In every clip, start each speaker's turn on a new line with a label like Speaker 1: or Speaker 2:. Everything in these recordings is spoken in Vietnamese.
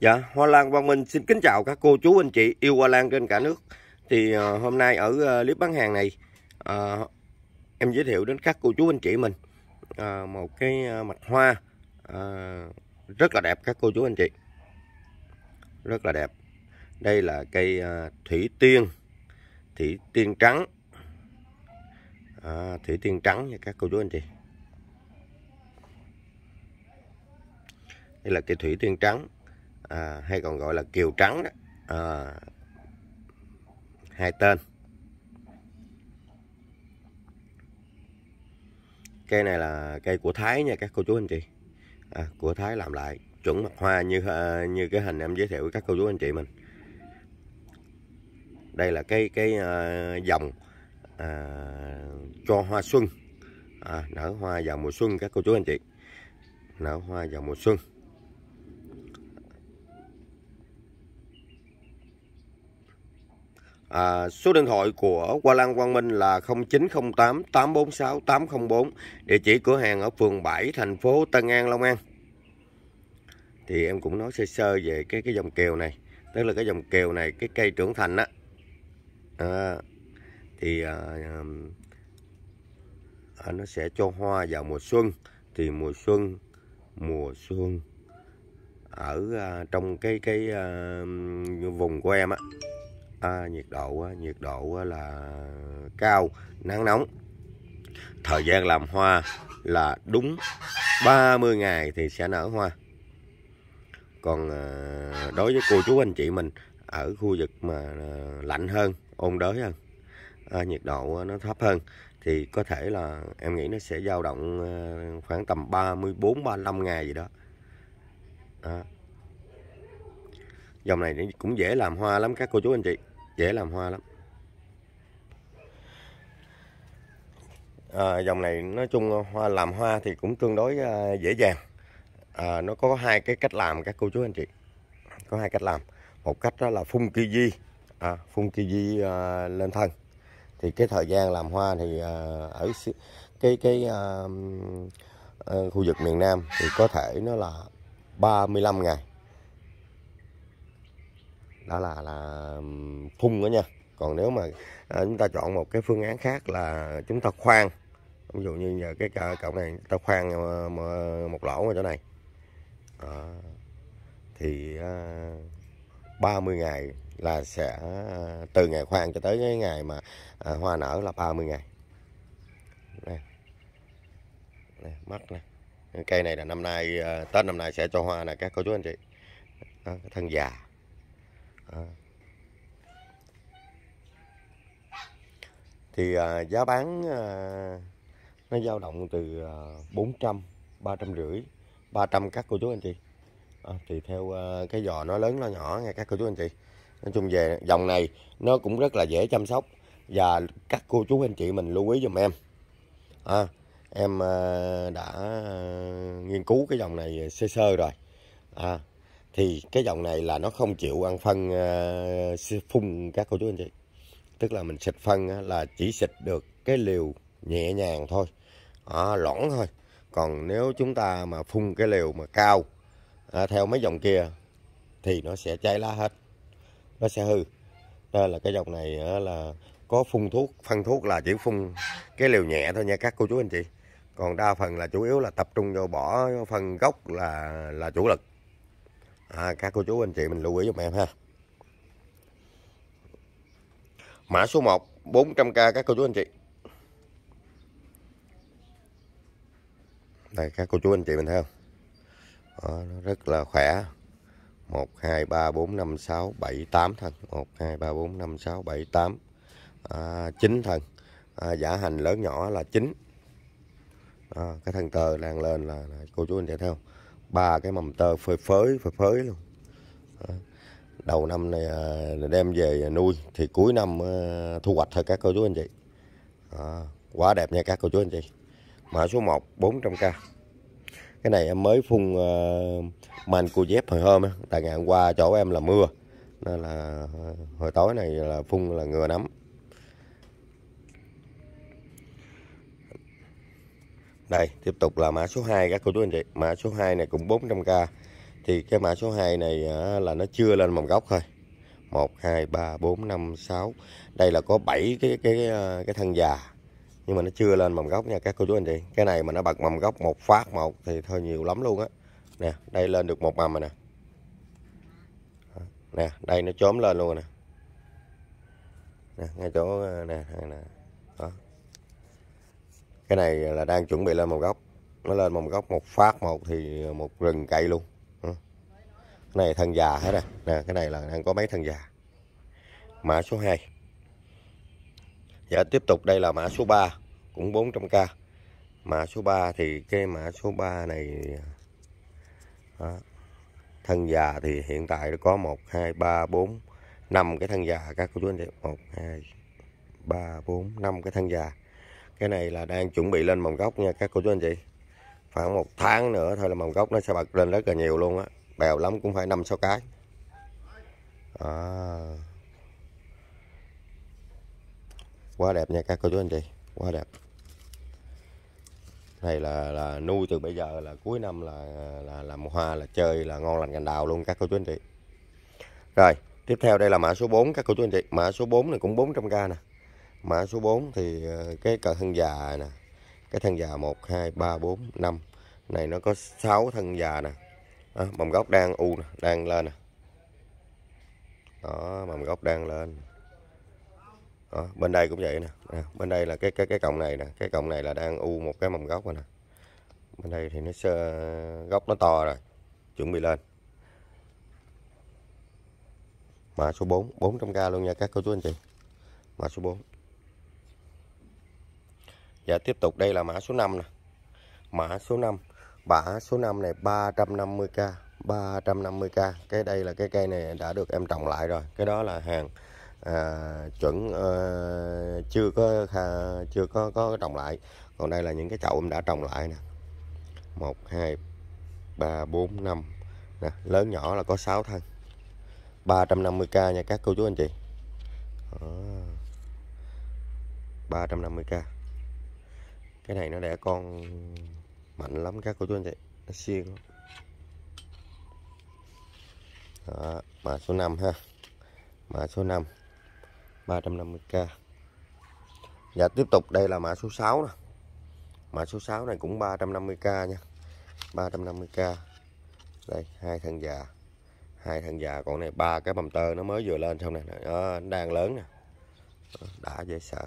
Speaker 1: Dạ, Hoa Lan Quang Minh xin kính chào các cô chú anh chị yêu Hoa Lan trên cả nước Thì à, hôm nay ở clip ờ, bán hàng này à, Em giới thiệu đến các cô chú anh chị mình à, Một cái mặt hoa à, Rất là đẹp các cô chú anh chị Rất là đẹp Đây là cây à, thủy tiên Thủy tiên trắng à, Thủy tiên trắng nha các cô chú anh chị Đây là cây thủy tiên trắng à, hay còn gọi là kiều trắng đó. À, hai tên cây này là cây của Thái nha các cô chú anh chị à, của Thái làm lại chuẩn mặt hoa như à, như cái hình em giới thiệu với các cô chú anh chị mình đây là cái cái uh, dòng uh, cho hoa xuân à, nở hoa vào mùa xuân các cô chú anh chị nở hoa vào mùa xuân À, số điện thoại của Hoa Lan Quang Minh là 0908 846 804, địa chỉ cửa hàng ở phường 7 thành phố Tân An Long An. Thì em cũng nói sơ sơ về cái cái dòng kèo này, tức là cái dòng kèo này cái cây trưởng thành á. À, thì à, à, nó sẽ cho hoa vào mùa xuân thì mùa xuân mùa xuân ở à, trong cái cái à, vùng của em á à, nhiệt độ nhiệt độ là cao nắng nóng thời gian làm hoa là đúng 30 ngày thì sẽ nở hoa còn ờ, đối với cô chú anh chị mình ở khu vực mà ờ, lạnh hơn ôn đới hơn à, nhiệt độ nó thấp hơn thì có thể là em nghĩ nó sẽ dao động ờ, khoảng tầm 34 35 ngày gì đó. À. Dòng này cũng dễ làm hoa lắm các cô chú anh chị dễ làm hoa lắm à, dòng này nói chung ờ, hoa làm hoa thì cũng tương đối ờ, dễ dàng à, nó có hai cái cách làm các cô chú anh chị có hai cách làm một cách đó là phun kiwi à, phun kiwi à, lên thân thì cái thời gian làm hoa thì à, ở cái cái à, khu vực miền Nam thì có thể nó là 35 ngày đó là là phun đó nha còn nếu mà à, chúng ta chọn một cái phương án khác là chúng ta khoan ví dụ như giờ cái cọng này ta khoan ờ, một lỗ ở chỗ này à, thì à, 30 ngày là sẽ từ ngày khoan cho tới cái ngày mà à, hoa nở là 30 ngày đây. Đây, mắt này, cây này là năm nay à, tết năm nay sẽ cho hoa nè các cô chú anh chị đó, thân già À. thì à, giá bán à, nó dao động từ à, 400 350 300 các cô chú anh chị à, thì theo à, cái giò nó lớn nó nhỏ nghe các cô chú anh chị nói chung về dòng này nó cũng rất là dễ chăm sóc và các cô chú anh chị mình lưu ý dùm em à, em à, đã nghiên cứu cái dòng này sơ sơ rồi à, thì cái dòng này là nó không chịu ăn phân ờ, phun các cô chú anh chị tức là mình xịt phân là chỉ xịt được cái liều nhẹ nhàng thôi à, lỏng thôi còn nếu chúng ta mà phun cái liều mà cao à, theo mấy dòng kia thì nó sẽ cháy lá hết nó sẽ hư nên là cái dòng này ờ, là có phun thuốc phân thuốc là chỉ phun cái liều nhẹ thôi nha các cô chú anh chị còn đa phần là chủ yếu là tập trung vô bỏ phân gốc là là chủ lực à, các cô chú anh chị mình lưu ý giùm em ha mã số 1 400k các cô chú anh chị đây các cô chú anh chị mình thấy không Đó, nó rất là khỏe 1 2 3 4 5 6 7 8 thân 1 2 3 4 5 6 7 8 à, 9 thân à, giả hành lớn nhỏ là 9 à, cái thân tờ đang lên là, là cô chú anh chị thấy không ba cái mầm tơ phơi phới phơi phới luôn đầu năm này à, đem về nuôi thì cuối năm à, thu hoạch thôi các cô chú anh chị đó. quá đẹp nha các cô chú anh chị mã số 1 400k cái này em mới phun uh, man cô dép hồi hôm tại ngày hôm qua chỗ em là mưa nên là à, hồi tối này là phun là ngừa nắm Đây, tiếp tục là mã số 2 các cô chú anh chị. Mã số 2 này cũng 400k. Thì cái mã số 2 này là nó chưa lên mầm gốc thôi. 1 2 3 4 5 6. Đây là có 7 cái cái cái thân già. Nhưng mà nó chưa lên mầm gốc nha các cô chú anh chị. Cái này mà nó bật mầm gốc một phát một thì thôi nhiều lắm luôn á. Nè, đây lên được một mầm rồi nè. Nè, đây nó chóm lên luôn rồi nè. Nè, ngay chỗ nè, nè. Đó, cái này là đang chuẩn bị lên mầm gốc nó lên mầm gốc một phát một thì một rừng cây luôn ừ. cái này thân già hết rồi nè cái này là đang có mấy thân già mã số 2 dạ tiếp tục đây là mã số 3 cũng 400k mã số 3 thì cái mã số 3 này à, đó. thân già thì hiện tại có 1 2 3 4 5 cái thân già các cô chú anh chị 1 2 3 4 5 cái thân già cái này là đang chuẩn bị lên mầm gốc nha các cô chú anh chị khoảng một tháng nữa thôi là mầm gốc nó sẽ bật lên rất là nhiều luôn á bèo lắm cũng phải năm sáu cái à. quá đẹp nha các cô chú anh chị quá đẹp này là là nuôi từ bây giờ là cuối năm là là làm hoa là chơi là ngon lành cành đào luôn các cô chú anh chị rồi tiếp theo đây là mã số 4 các cô chú anh chị mã số 4 này cũng 400k nè mã số 4 thì ờ, cái cờ thân già nè cái thân già 1 2 3 4 5 này nó có 6 thân già nè à, mầm gốc đang u nè đang lên nè đó mầm gốc đang lên đó, bên đây cũng vậy nè à, bên đây là cái cái cái cọng này nè cái cọng này là đang u một cái mầm gốc rồi nè bên đây thì nó gốc nó to rồi chuẩn bị lên mã số 4 400k luôn nha các cô chú anh chị mã số 4 Dạ tiếp tục đây là mã số 5 nè. Mã số 5. Mã số 5 này 350k, 350k. Cái đây là cái cây này đã được em trồng lại rồi. Cái đó là hàng à, chuẩn à, chưa có à, chưa có có trồng lại. Còn đây là những cái chậu em đã trồng lại nè. 1 2 3 4 5 nè, lớn nhỏ là có 6 thân. 350k nha các cô chú anh chị. Đó. 350k cái này nó đẻ con mạnh lắm các cô chú anh chị nó siêng đó, mã số 5 ha mã số 5 350k và tiếp tục đây là mã số 6 nè mã số 6 này cũng 350k nha 350k đây hai thằng già hai thằng già còn này ba cái bầm tơ nó mới vừa lên xong này đó, đang lớn nè đã dễ sợ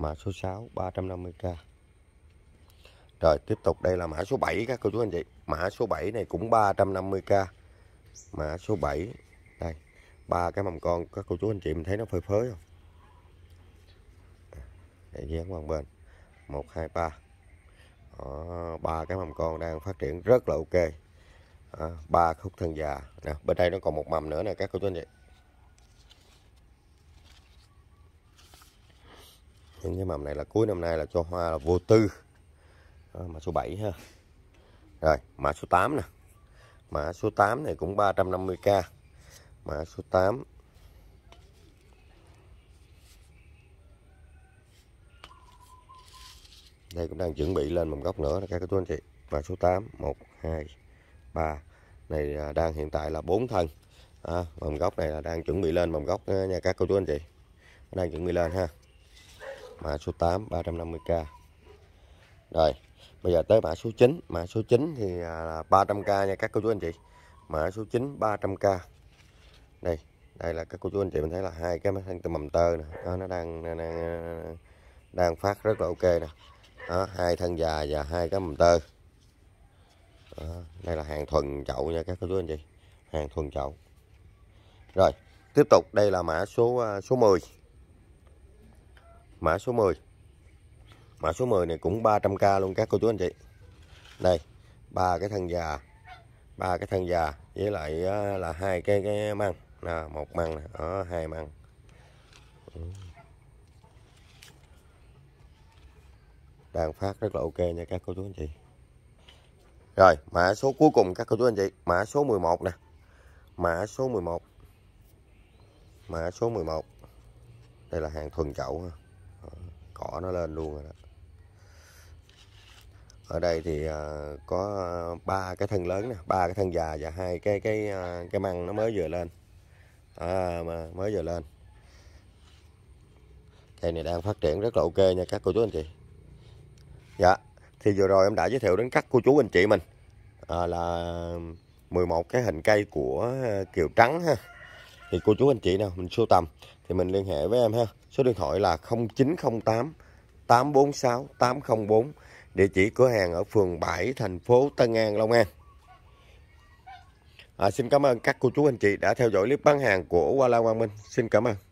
Speaker 1: mã số 6 350k rồi tiếp tục đây là mã số 7 các cô chú anh chị mã số 7 này cũng 350k mã số 7 đây ba cái mầm con các cô chú anh chị mình thấy nó phơi phới không để dán qua bên 1 2 3 ba cái mầm con đang phát triển rất là ok à, ba khúc thân già nè bên đây nó còn một mầm nữa nè các cô chú anh chị những cái mầm này là cuối năm nay là cho hoa là vô tư đó, ờ, mã số 7 ha rồi mã số 8 nè mã số 8 này cũng 350k mã số 8 đây cũng đang chuẩn bị lên mầm gốc nữa các chú anh chị mã số 8 1 2 3 này à, đang hiện tại là bốn thân à, mầm gốc này là đang chuẩn bị lên mầm gốc nha các cô chú anh chị đang chuẩn bị lên ha mã số 8 350k rồi bây giờ tới mã số 9 mã số 9 thì à, là 300k nha các cô chú anh chị mã số 9 300k đây đây là các cô chú anh chị mình thấy là hai cái thanh từ mầm tơ nè nó đang, đang đang đang phát rất là ok nè đó, hai thân già và hai cái mầm tơ đó, đây là hàng thuần chậu nha các cô chú anh chị hàng thuần chậu rồi tiếp tục đây là mã số à, số 10 mã số 10 mã số 10 này cũng 300k luôn các cô chú anh chị đây ba cái thân già ba cái thân già với lại là hai cái cái măng là một măng ở hai măng đang phát rất là ok nha các cô chú anh chị rồi mã số cuối cùng các cô chú anh chị mã số 11 nè mã số 11 mã số 11 đây là hàng thuần chậu ha nó lên luôn rồi đó ở đây thì à, có ba cái thân lớn nè ba cái thân già và hai cái cái à, cái măng nó mới vừa lên à, mà mới vừa lên cây này đang phát triển rất là ok nha các cô chú anh chị dạ thì vừa rồi em đã giới thiệu đến các cô chú anh chị mình à, là 11 cái hình cây của kiều trắng ha thì cô chú anh chị nào mình sưu tầm thì mình liên hệ với em ha số điện thoại là 0908 846 804 địa chỉ cửa hàng ở phường 7 thành phố Tân An Long An à, xin cảm ơn các cô chú anh chị đã theo dõi clip bán hàng của Hoa Lan Quang Minh xin cảm ơn